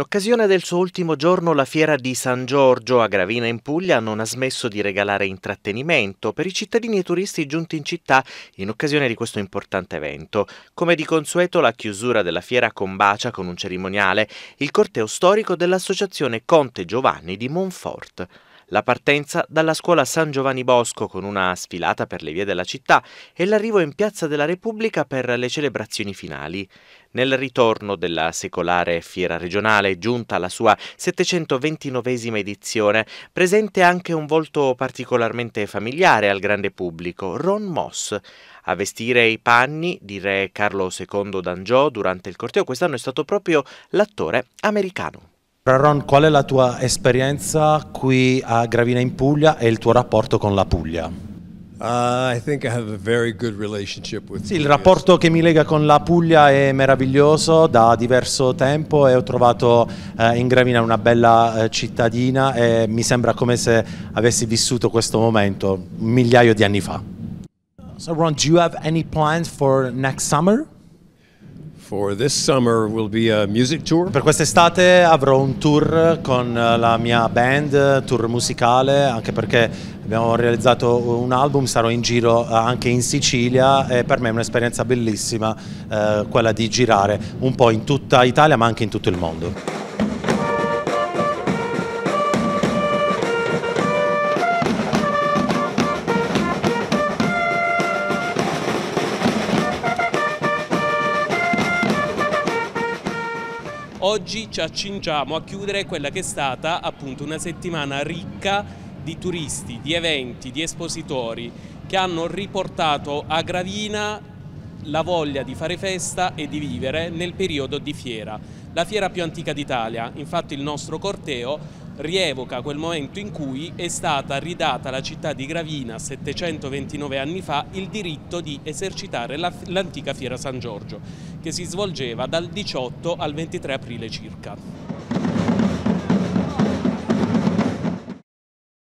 In occasione del suo ultimo giorno la fiera di San Giorgio a Gravina in Puglia non ha smesso di regalare intrattenimento per i cittadini e turisti giunti in città in occasione di questo importante evento. Come di consueto la chiusura della fiera combacia con un cerimoniale, il corteo storico dell'associazione Conte Giovanni di Monfort la partenza dalla scuola San Giovanni Bosco con una sfilata per le vie della città e l'arrivo in Piazza della Repubblica per le celebrazioni finali. Nel ritorno della secolare fiera regionale, giunta alla sua 729esima edizione, presente anche un volto particolarmente familiare al grande pubblico, Ron Moss. A vestire i panni di re Carlo II d'Angiò durante il corteo quest'anno è stato proprio l'attore americano. Ron, qual è la tua esperienza qui a Gravina in Puglia e il tuo rapporto con la Puglia? Uh, sì, il rapporto che mi lega con la Puglia è meraviglioso da diverso tempo e ho trovato eh, in Gravina una bella eh, cittadina e mi sembra come se avessi vissuto questo momento un migliaio di anni fa. So Ron, do you have any plans for next summer? Per quest'estate avrò un tour con la mia band, tour musicale, anche perché abbiamo realizzato un album, sarò in giro eh, anche in Sicilia e per me è un'esperienza bellissima eh, quella di girare un po' in tutta Italia ma anche in tutto il mondo. Oggi ci accingiamo a chiudere quella che è stata appunto una settimana ricca di turisti, di eventi, di espositori che hanno riportato a Gravina la voglia di fare festa e di vivere nel periodo di fiera, la fiera più antica d'Italia. Infatti il nostro corteo rievoca quel momento in cui è stata ridata alla città di Gravina 729 anni fa il diritto di esercitare l'antica fiera San Giorgio che si svolgeva dal 18 al 23 aprile circa.